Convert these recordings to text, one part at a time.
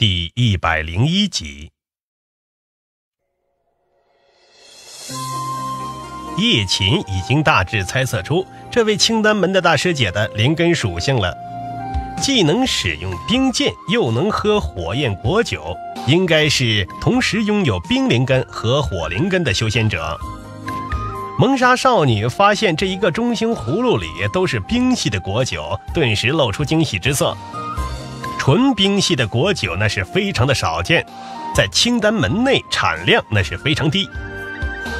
第一百零一集，叶琴已经大致猜测出这位清丹门的大师姐的灵根属性了，既能使用冰剑，又能喝火焰果酒，应该是同时拥有冰灵根和火灵根的修仙者。蒙莎少女发现这一个中型葫芦里都是冰系的果酒，顿时露出惊喜之色。纯冰系的果酒那是非常的少见，在清丹门内产量那是非常低。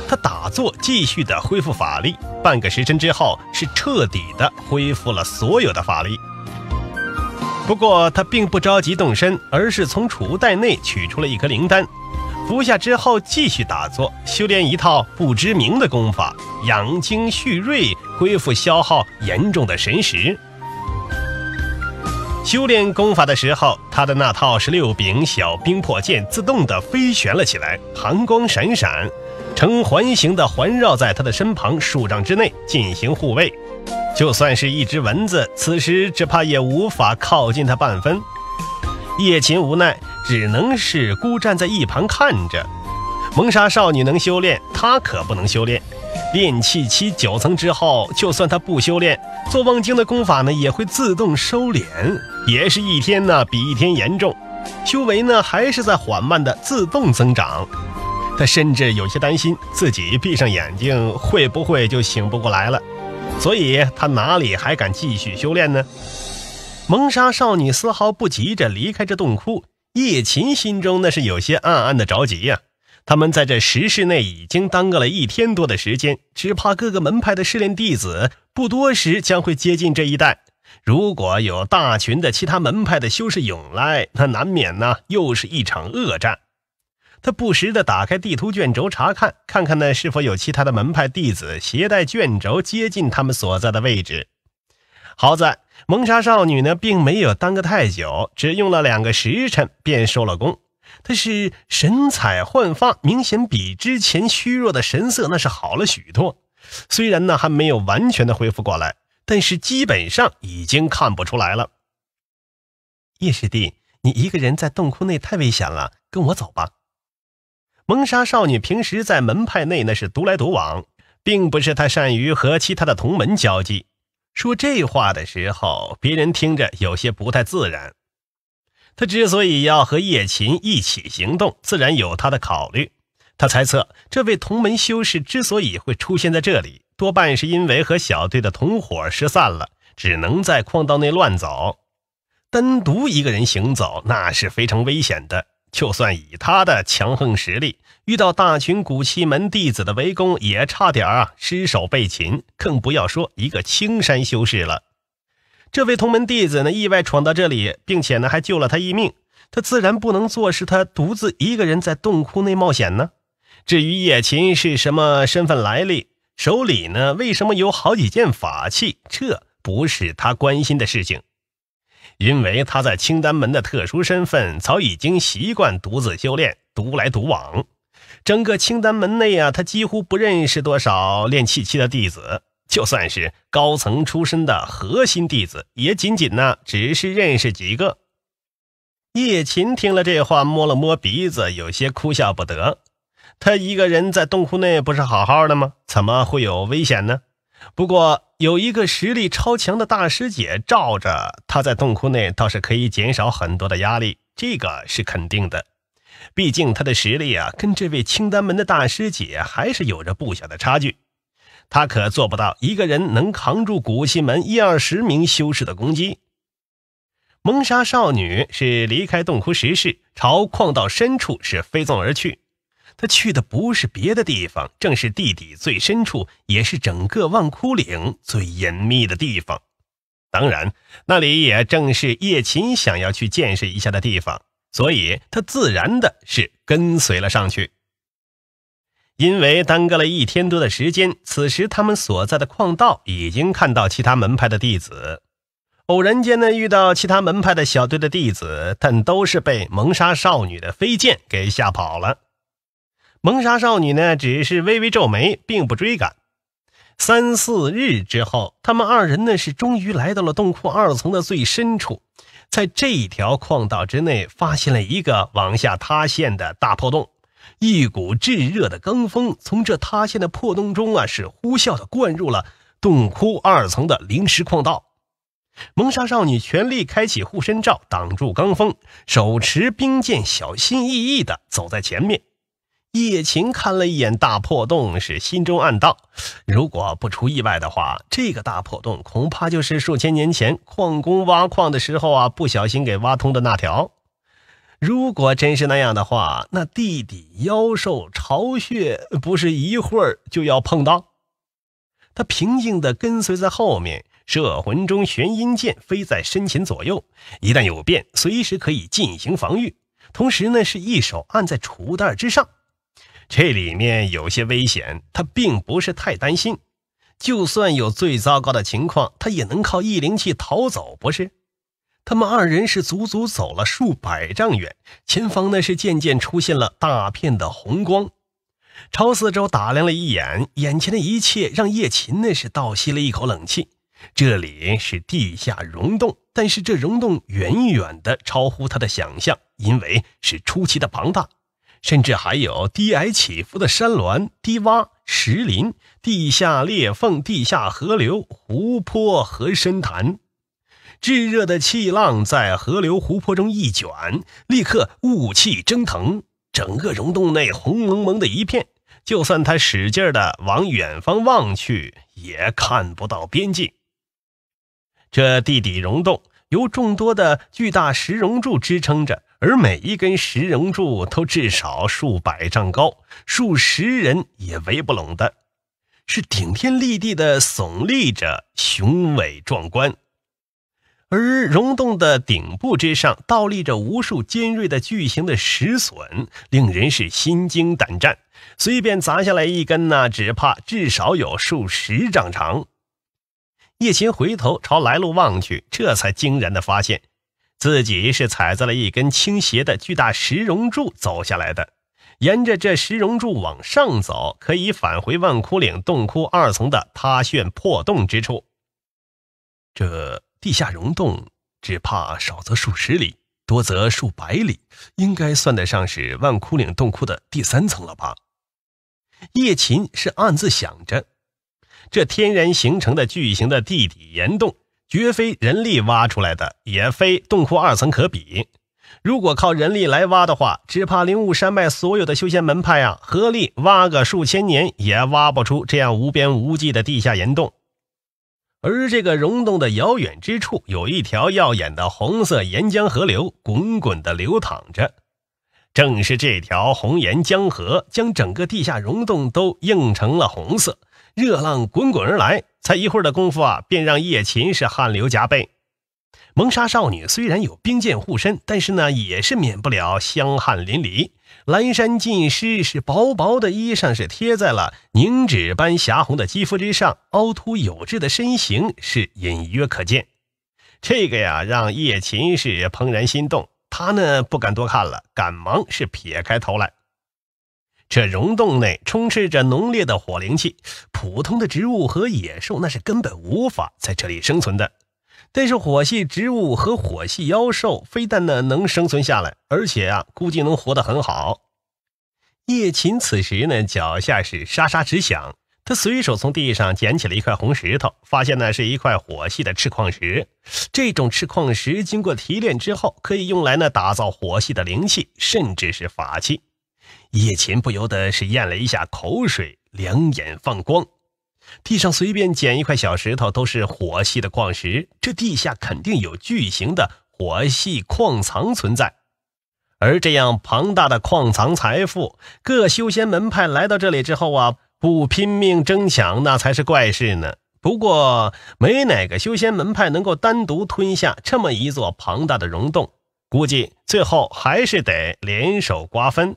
他打坐继续的恢复法力，半个时辰之后是彻底的恢复了所有的法力。不过他并不着急动身，而是从储物袋内取出了一颗灵丹，服下之后继续打坐修炼一套不知名的功法，养精蓄锐，恢复消耗严重的神识。修炼功法的时候，他的那套十六柄小冰魄剑自动的飞旋了起来，寒光闪闪，呈环形的环绕在他的身旁数丈之内进行护卫。就算是一只蚊子，此时只怕也无法靠近他半分。叶琴无奈，只能是孤站在一旁看着。萌杀少女能修炼，他可不能修炼。炼气期九层之后，就算他不修炼，做望经的功法呢，也会自动收敛。也是一天呢，比一天严重。修为呢，还是在缓慢的自动增长。他甚至有些担心，自己闭上眼睛会不会就醒不过来了。所以，他哪里还敢继续修炼呢？蒙莎少女丝毫不急着离开这洞窟。叶琴心中那是有些暗暗的着急呀。他们在这石室内已经耽搁了一天多的时间，只怕各个门派的试炼弟子不多时将会接近这一带。如果有大群的其他门派的修士涌来，那难免呢又是一场恶战。他不时的打开地图卷轴查看，看看呢是否有其他的门派弟子携带卷轴接近他们所在的位置。好在蒙莎少女呢并没有耽搁太久，只用了两个时辰便收了功。她是神采焕发，明显比之前虚弱的神色那是好了许多，虽然呢还没有完全的恢复过来。但是基本上已经看不出来了。叶师弟，你一个人在洞窟内太危险了，跟我走吧。蒙纱少女平时在门派内那是独来独往，并不是太善于和其他的同门交际。说这话的时候，别人听着有些不太自然。他之所以要和叶琴一起行动，自然有他的考虑。他猜测，这位同门修士之所以会出现在这里。多半是因为和小队的同伙失散了，只能在矿道内乱走。单独一个人行走，那是非常危险的。就算以他的强横实力，遇到大群古奇门弟子的围攻，也差点啊失手被擒。更不要说一个青山修士了。这位同门弟子呢，意外闯到这里，并且呢还救了他一命。他自然不能坐视他独自一个人在洞窟内冒险呢。至于叶琴是什么身份来历？手里呢？为什么有好几件法器？这不是他关心的事情，因为他在青丹门的特殊身份，早已经习惯独自修炼，独来独往。整个青丹门内啊，他几乎不认识多少练气期的弟子，就算是高层出身的核心弟子，也仅仅呢只是认识几个。叶琴听了这话，摸了摸鼻子，有些哭笑不得。他一个人在洞窟内不是好好的吗？怎么会有危险呢？不过有一个实力超强的大师姐罩着，他在洞窟内倒是可以减少很多的压力，这个是肯定的。毕竟他的实力啊，跟这位青丹门的大师姐还是有着不小的差距，他可做不到一个人能扛住古西门一二十名修士的攻击。蒙纱少女是离开洞窟石室，朝矿道深处是飞纵而去。他去的不是别的地方，正是地底最深处，也是整个万枯岭最隐秘的地方。当然，那里也正是叶琴想要去见识一下的地方，所以他自然的是跟随了上去。因为耽搁了一天多的时间，此时他们所在的矿道已经看到其他门派的弟子。偶然间呢，遇到其他门派的小队的弟子，但都是被蒙沙少女的飞剑给吓跑了。蒙莎少女呢，只是微微皱眉，并不追赶。三四日之后，他们二人呢是终于来到了洞窟二层的最深处，在这一条矿道之内，发现了一个往下塌陷的大破洞。一股炙热的罡风从这塌陷的破洞中啊，是呼啸的灌入了洞窟二层的临时矿道。蒙莎少女全力开启护身罩，挡住罡风，手持冰剑，小心翼翼地走在前面。叶琴看了一眼大破洞，是心中暗道：如果不出意外的话，这个大破洞恐怕就是数千年前矿工挖矿的时候啊，不小心给挖通的那条。如果真是那样的话，那地底妖兽巢穴不是一会儿就要碰到？他平静地跟随在后面，摄魂中玄阴剑飞在身前左右，一旦有变，随时可以进行防御。同时呢，是一手按在储物袋之上。这里面有些危险，他并不是太担心。就算有最糟糕的情况，他也能靠异灵气逃走，不是？他们二人是足足走了数百丈远，前方那是渐渐出现了大片的红光。朝四周打量了一眼，眼前的一切让叶琴那是倒吸了一口冷气。这里是地下溶洞，但是这溶洞远远的超乎他的想象，因为是出奇的庞大。甚至还有低矮起伏的山峦、低洼石林、地下裂缝、地下河流、湖泊和深潭。炙热的气浪在河流、湖泊中一卷，立刻雾气蒸腾，整个溶洞内红蒙蒙的一片。就算他使劲的往远方望去，也看不到边际。这地底溶洞。由众多的巨大石溶柱支撑着，而每一根石溶柱都至少数百丈高，数十人也围不拢的，是顶天立地的耸立着，雄伟壮观。而溶洞的顶部之上，倒立着无数尖锐的巨型的石笋，令人是心惊胆战。随便砸下来一根呢，只怕至少有数十丈长。叶琴回头朝来路望去，这才惊然的发现自己是踩在了一根倾斜的巨大石溶柱走下来的。沿着这石溶柱往上走，可以返回万窟岭洞窟二层的塌陷破洞之处。这地下溶洞只怕少则数十里，多则数百里，应该算得上是万窟岭洞窟的第三层了吧？叶琴是暗自想着。这天然形成的巨型的地底岩洞，绝非人力挖出来的，也非洞窟二层可比。如果靠人力来挖的话，只怕灵武山脉所有的修仙门派啊，合力挖个数千年，也挖不出这样无边无际的地下岩洞。而这个溶洞的遥远之处，有一条耀眼的红色岩浆河流，滚滚地流淌着。正是这条红岩江河，将整个地下溶洞都映成了红色。热浪滚滚而来，才一会儿的功夫啊，便让叶琴是汗流浃背。蒙纱少女虽然有冰剑护身，但是呢，也是免不了香汗淋漓，蓝衫尽湿，是薄薄的衣裳是贴在了凝脂般霞红的肌肤之上，凹凸有致的身形是隐约可见。这个呀，让叶琴是怦然心动。他呢，不敢多看了，赶忙是撇开头来。这溶洞内充斥着浓烈的火灵气，普通的植物和野兽那是根本无法在这里生存的。但是火系植物和火系妖兽，非但呢能生存下来，而且啊估计能活得很好。叶琴此时呢脚下是沙沙直响，他随手从地上捡起了一块红石头，发现那是一块火系的赤矿石。这种赤矿石经过提炼之后，可以用来呢打造火系的灵气，甚至是法器。叶琴不由得是咽了一下口水，两眼放光。地上随便捡一块小石头都是火系的矿石，这地下肯定有巨型的火系矿藏存在。而这样庞大的矿藏财富，各修仙门派来到这里之后啊，不拼命争抢那才是怪事呢。不过，没哪个修仙门派能够单独吞下这么一座庞大的溶洞，估计最后还是得联手瓜分。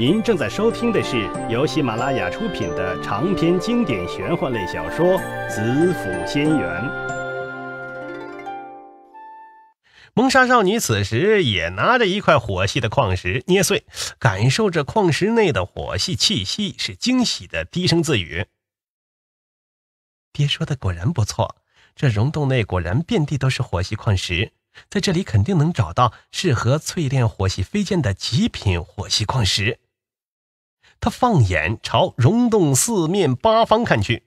您正在收听的是由喜马拉雅出品的长篇经典玄幻类小说《紫府仙缘》。萌杀少女此时也拿着一块火系的矿石捏碎，感受着矿石内的火系气息，是惊喜的低声自语：“爹说的果然不错，这溶洞内果然遍地都是火系矿石，在这里肯定能找到适合淬炼火系飞剑的极品火系矿石。”他放眼朝溶洞四面八方看去，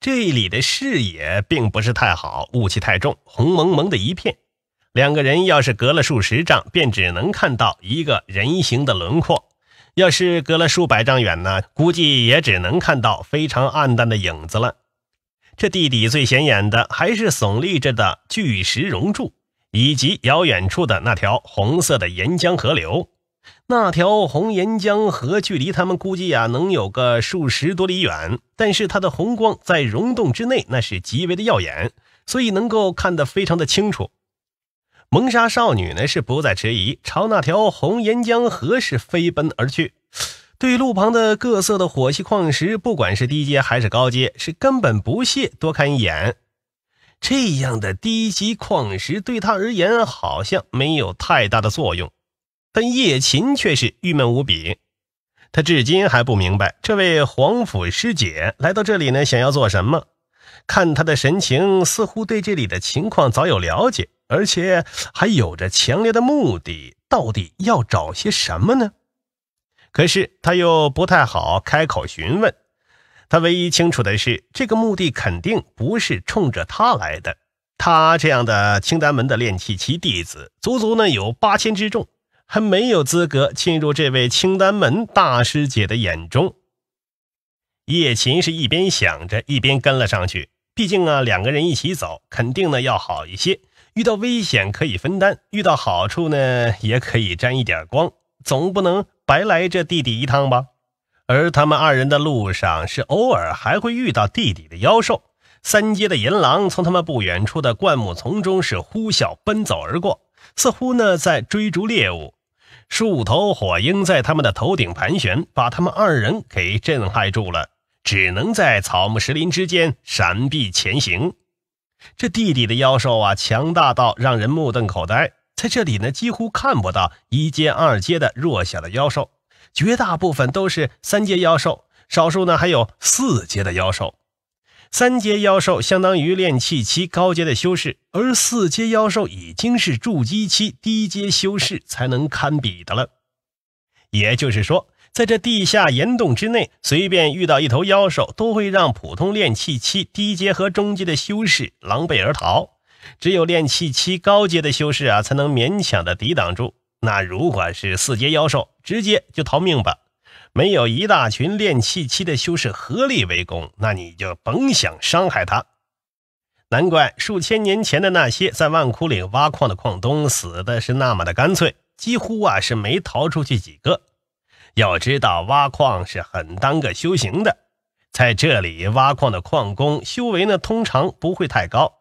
这里的视野并不是太好，雾气太重，红蒙蒙的一片。两个人要是隔了数十丈，便只能看到一个人形的轮廓；要是隔了数百丈远呢，估计也只能看到非常暗淡的影子了。这地底最显眼的，还是耸立着的巨石熔柱，以及遥远处的那条红色的岩浆河流。那条红岩浆河距离他们估计呀，能有个数十多里远。但是它的红光在溶洞之内，那是极为的耀眼，所以能够看得非常的清楚。蒙沙少女呢是不再迟疑，朝那条红岩浆河是飞奔而去。对路旁的各色的火系矿石，不管是低阶还是高阶，是根本不屑多看一眼。这样的低级矿石对他而言，好像没有太大的作用。但叶琴却是郁闷无比，他至今还不明白这位皇甫师姐来到这里呢，想要做什么？看她的神情，似乎对这里的情况早有了解，而且还有着强烈的目的。到底要找些什么呢？可是他又不太好开口询问。他唯一清楚的是，这个目的肯定不是冲着他来的。他这样的清丹门的炼气期弟子，足足呢有八千之众。还没有资格进入这位清丹门大师姐的眼中。叶琴是一边想着，一边跟了上去。毕竟啊，两个人一起走，肯定呢要好一些。遇到危险可以分担，遇到好处呢也可以沾一点光。总不能白来这地底一趟吧？而他们二人的路上，是偶尔还会遇到地底的妖兽。三阶的银狼从他们不远处的灌木丛中是呼啸奔走而过，似乎呢在追逐猎物。数头火鹰在他们的头顶盘旋，把他们二人给震撼住了，只能在草木石林之间闪避前行。这地底的妖兽啊，强大到让人目瞪口呆。在这里呢，几乎看不到一阶、二阶的弱小的妖兽，绝大部分都是三阶妖兽，少数呢还有四阶的妖兽。三阶妖兽相当于炼气期高阶的修士，而四阶妖兽已经是筑基期低阶修士才能堪比的了。也就是说，在这地下岩洞之内，随便遇到一头妖兽，都会让普通炼气期低阶和中阶的修士狼狈而逃。只有炼气期高阶的修士啊，才能勉强的抵挡住。那如果是四阶妖兽，直接就逃命吧。没有一大群练气期的修士合力围攻，那你就甭想伤害他。难怪数千年前的那些在万枯岭挖矿的矿工死的是那么的干脆，几乎啊是没逃出去几个。要知道，挖矿是很耽搁修行的，在这里挖矿的矿工修为呢通常不会太高。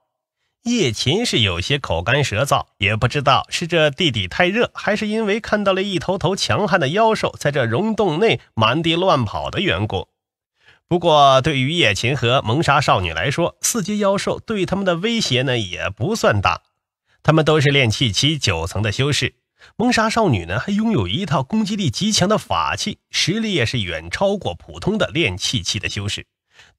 叶琴是有些口干舌燥，也不知道是这地底太热，还是因为看到了一头头强悍的妖兽在这溶洞内满地乱跑的缘故。不过，对于叶琴和蒙莎少女来说，四阶妖兽对他们的威胁呢也不算大。他们都是炼气期九层的修士，蒙莎少女呢还拥有一套攻击力极强的法器，实力也是远超过普通的炼气期的修士，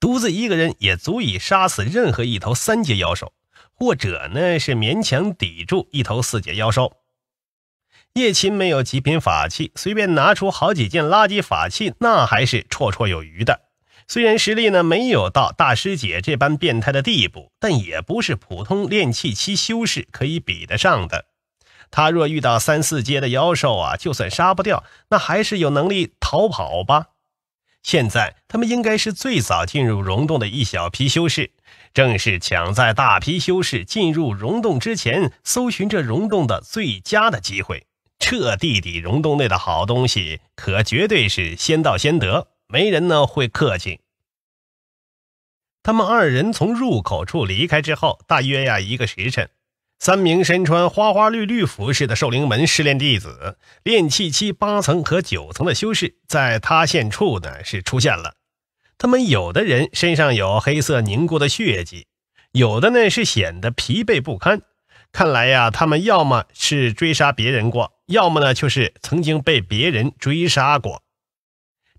独自一个人也足以杀死任何一头三阶妖兽。或者呢，是勉强抵住一头四阶妖兽。叶琴没有极品法器，随便拿出好几件垃圾法器，那还是绰绰有余的。虽然实力呢没有到大师姐这般变态的地步，但也不是普通炼气期修士可以比得上的。他若遇到三四阶的妖兽啊，就算杀不掉，那还是有能力逃跑吧。现在他们应该是最早进入溶洞的一小批修士。正是抢在大批修士进入溶洞之前，搜寻这溶洞的最佳的机会。彻地底溶洞内的好东西，可绝对是先到先得，没人呢会客气。他们二人从入口处离开之后，大约呀一个时辰，三名身穿花花绿绿服饰的兽灵门试炼弟子，炼气期八层和九层的修士，在塌陷处呢是出现了。他们有的人身上有黑色凝固的血迹，有的呢是显得疲惫不堪。看来呀，他们要么是追杀别人过，要么呢就是曾经被别人追杀过。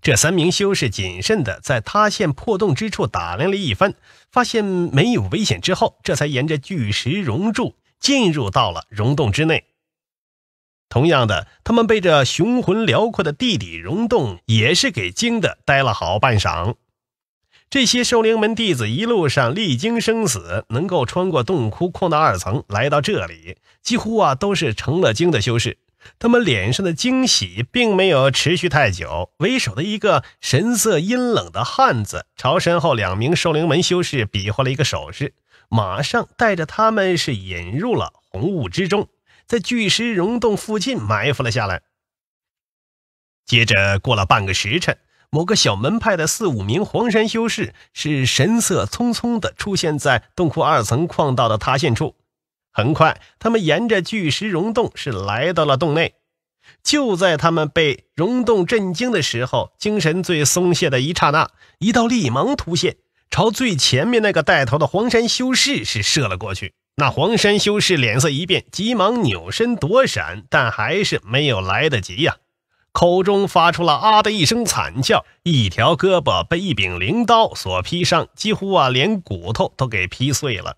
这三名修士谨慎的在塌陷破洞之处打量了一番，发现没有危险之后，这才沿着巨石熔柱进入到了溶洞之内。同样的，他们被这雄浑辽阔的地底溶洞也是给惊得呆了好半晌。这些兽灵门弟子一路上历经生死，能够穿过洞窟、矿道二层来到这里，几乎啊都是成了精的修士。他们脸上的惊喜并没有持续太久。为首的一个神色阴冷的汉子，朝身后两名兽灵门修士比划了一个手势，马上带着他们是引入了红雾之中，在巨石溶洞附近埋伏了下来。接着过了半个时辰。某个小门派的四五名黄山修士是神色匆匆地出现在洞窟二层矿道的塌陷处。很快，他们沿着巨石溶洞是来到了洞内。就在他们被溶洞震惊的时候，精神最松懈的一刹那，一道厉芒突现，朝最前面那个带头的黄山修士是射了过去。那黄山修士脸色一变，急忙扭身躲闪，但还是没有来得及呀。口中发出了“啊”的一声惨叫，一条胳膊被一柄灵刀所劈伤，几乎啊连骨头都给劈碎了。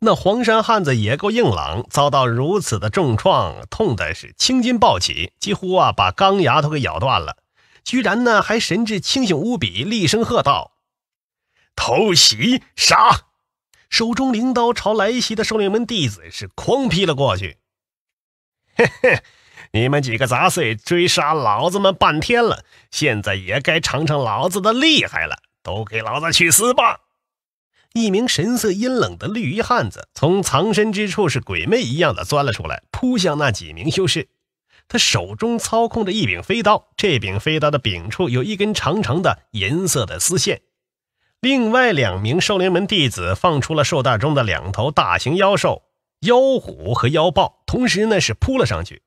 那黄山汉子也够硬朗，遭到如此的重创，痛的是青筋暴起，几乎啊把钢牙都给咬断了，居然呢还神志清醒无比，厉声喝道：“偷袭杀！”手中灵刀朝来袭的少林门弟子是狂劈了过去。嘿 嘿。你们几个杂碎追杀老子们半天了，现在也该尝尝老子的厉害了！都给老子去死吧！一名神色阴冷的绿衣汉子从藏身之处是鬼魅一样的钻了出来，扑向那几名修士。他手中操控着一柄飞刀，这柄飞刀的柄处有一根长长的银色的丝线。另外两名兽灵门弟子放出了兽袋中的两头大型妖兽——妖虎和妖豹，同时呢是扑了上去。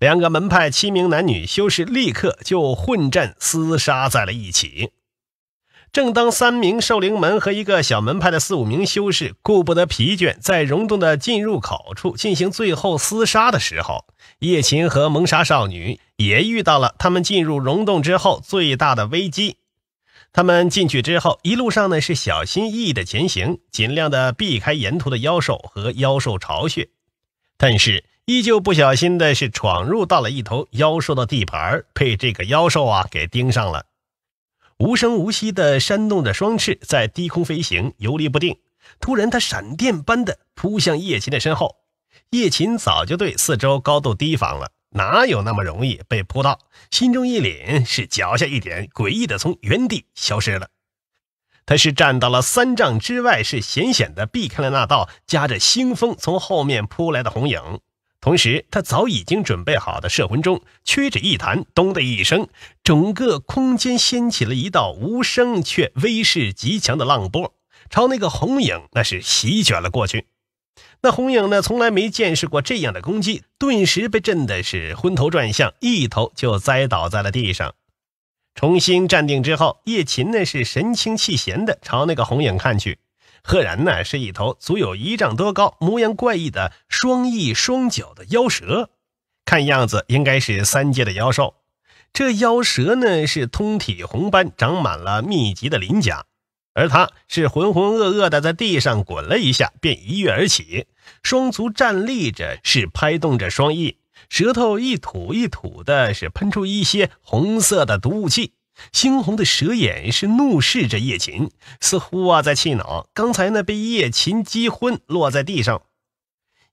两个门派七名男女修士立刻就混战厮杀在了一起。正当三名兽灵门和一个小门派的四五名修士顾不得疲倦，在溶洞的进入口处进行最后厮杀的时候，叶琴和蒙沙少女也遇到了他们进入溶洞之后最大的危机。他们进去之后，一路上呢是小心翼翼的前行，尽量的避开沿途的妖兽和妖兽巢穴，但是。依旧不小心的是闯入到了一头妖兽的地盘被这个妖兽啊给盯上了。无声无息的扇动着双翅，在低空飞行，游离不定。突然，他闪电般的扑向叶琴的身后。叶琴早就对四周高度提防了，哪有那么容易被扑到？心中一凛，是脚下一点，诡异的从原地消失了。他是站到了三丈之外，是险险的避开了那道夹着腥风从后面扑来的红影。同时，他早已经准备好的摄魂钟，屈指一弹，“咚”的一声，整个空间掀起了一道无声却威势极强的浪波，朝那个红影那是席卷了过去。那红影呢，从来没见识过这样的攻击，顿时被震的是昏头转向，一头就栽倒在了地上。重新站定之后，叶琴呢是神清气闲的朝那个红影看去。赫然呢，是一头足有一丈多高、模样怪异的双翼双脚的妖蛇，看样子应该是三阶的妖兽。这妖蛇呢，是通体红斑，长满了密集的鳞甲，而它是浑浑噩噩的在地上滚了一下，便一跃而起，双足站立着，是拍动着双翼，舌头一吐一吐的，是喷出一些红色的毒雾气。猩红的蛇眼是怒视着叶琴，似乎啊在气恼。刚才呢被叶琴击昏，落在地上。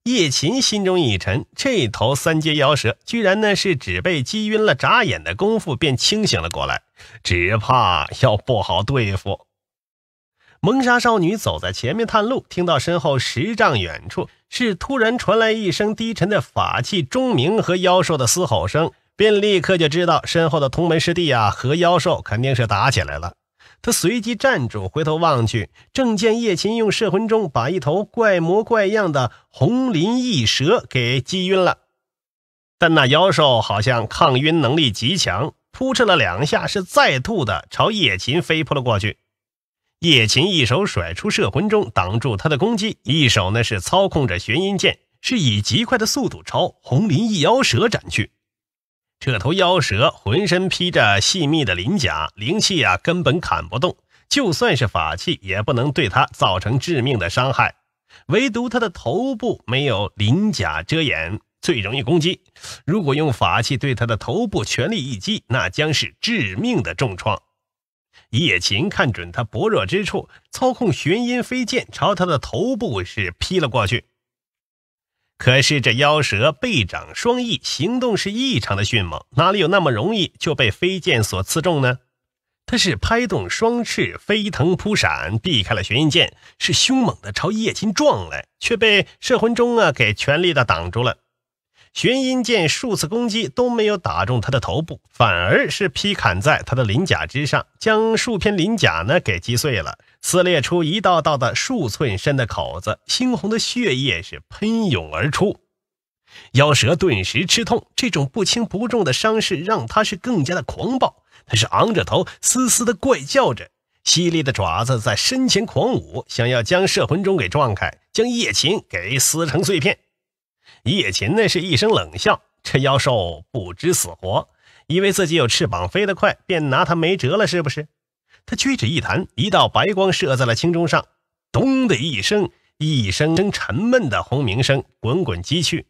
叶琴心中一沉，这头三阶妖蛇居然呢是只被击晕了，眨眼的功夫便清醒了过来，只怕要不好对付。蒙纱少女走在前面探路，听到身后十丈远处是突然传来一声低沉的法器钟鸣和妖兽的嘶吼声。便立刻就知道身后的同门师弟啊和妖兽肯定是打起来了。他随即站住，回头望去，正见叶琴用摄魂钟把一头怪模怪样的红鳞异蛇给击晕了。但那妖兽好像抗晕能力极强，扑哧了两下，是再吐的朝叶琴飞扑了过去。叶琴一手甩出摄魂钟挡住他的攻击，一手呢是操控着玄阴剑，是以极快的速度朝红鳞异妖蛇斩去。这头妖蛇浑身披着细密的鳞甲，灵气啊根本砍不动，就算是法器也不能对它造成致命的伤害。唯独它的头部没有鳞甲遮掩，最容易攻击。如果用法器对它的头部全力一击，那将是致命的重创。叶琴看准它薄弱之处，操控玄阴飞剑朝它的头部是劈了过去。可是这妖蛇背长双翼，行动是异常的迅猛，哪里有那么容易就被飞剑所刺中呢？它是拍动双翅，飞腾扑闪，避开了玄阴剑，是凶猛的朝叶青撞来，却被摄魂钟啊给全力的挡住了。玄阴剑数次攻击都没有打中他的头部，反而是劈砍在他的鳞甲之上，将数片鳞甲呢给击碎了。撕裂出一道道的数寸深的口子，猩红的血液是喷涌而出。妖蛇顿时吃痛，这种不轻不重的伤势让他是更加的狂暴。他是昂着头，嘶嘶的怪叫着，犀利的爪子在身前狂舞，想要将摄魂钟给撞开，将叶琴给撕成碎片。叶琴呢是一声冷笑：“这妖兽不知死活，以为自己有翅膀飞得快，便拿他没辙了，是不是？”他屈指一弹，一道白光射在了青钟上，咚的一声，一声声沉闷的轰鸣声滚滚击去。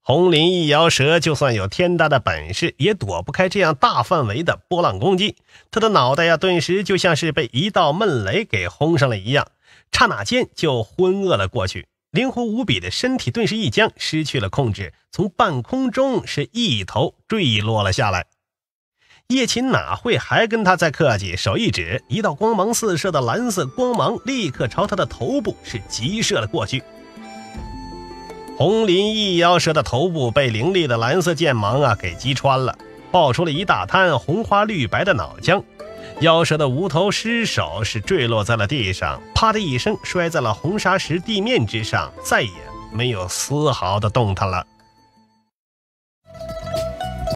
红林一摇舌，就算有天大的本事，也躲不开这样大范围的波浪攻击。他的脑袋呀，顿时就像是被一道闷雷给轰上了一样，刹那间就昏噩了过去。灵活无比的身体顿时一僵，失去了控制，从半空中是一头坠落了下来。叶琴哪会还跟他再客气？手一指，一道光芒四射的蓝色光芒立刻朝他的头部是急射了过去。红鳞翼妖蛇的头部被凌厉的蓝色剑芒啊给击穿了，爆出了一大滩红花绿白的脑浆。妖蛇的无头尸首是坠落在了地上，啪的一声摔在了红砂石地面之上，再也没有丝毫的动弹了。